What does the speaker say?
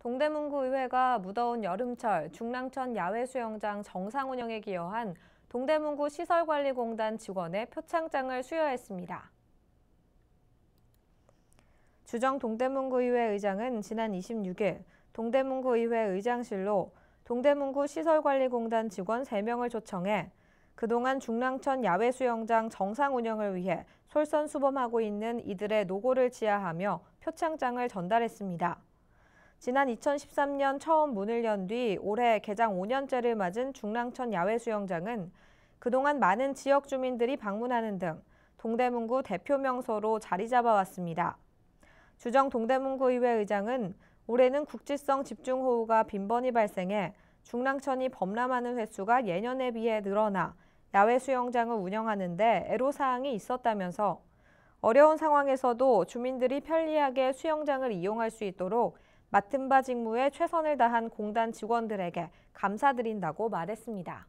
동대문구의회가 무더운 여름철 중랑천 야외 수영장 정상 운영에 기여한 동대문구 시설관리공단 직원의 표창장을 수여했습니다. 주정 동대문구의회 의장은 지난 26일 동대문구의회 의장실로 동대문구 시설관리공단 직원 3명을 초청해 그동안 중랑천 야외 수영장 정상 운영을 위해 솔선수범하고 있는 이들의 노고를 지하하며 표창장을 전달했습니다. 지난 2013년 처음 문을 연 뒤 올해 개장 5년째를 맞은 중랑천 야외수영장은 그동안 많은 지역 주민들이 방문하는 등 동대문구 대표 명소로 자리 잡아왔습니다. 주정 동대문구의회 의장은 올해는 국지성 집중호우가 빈번히 발생해 중랑천이 범람하는 횟수가 예년에 비해 늘어나 야외 수영장을 운영하는데 애로사항이 있었다면서 어려운 상황에서도 주민들이 편리하게 수영장을 이용할 수 있도록 맡은 바 직무에 최선을 다한 공단 직원들에게 감사드린다고 말했습니다.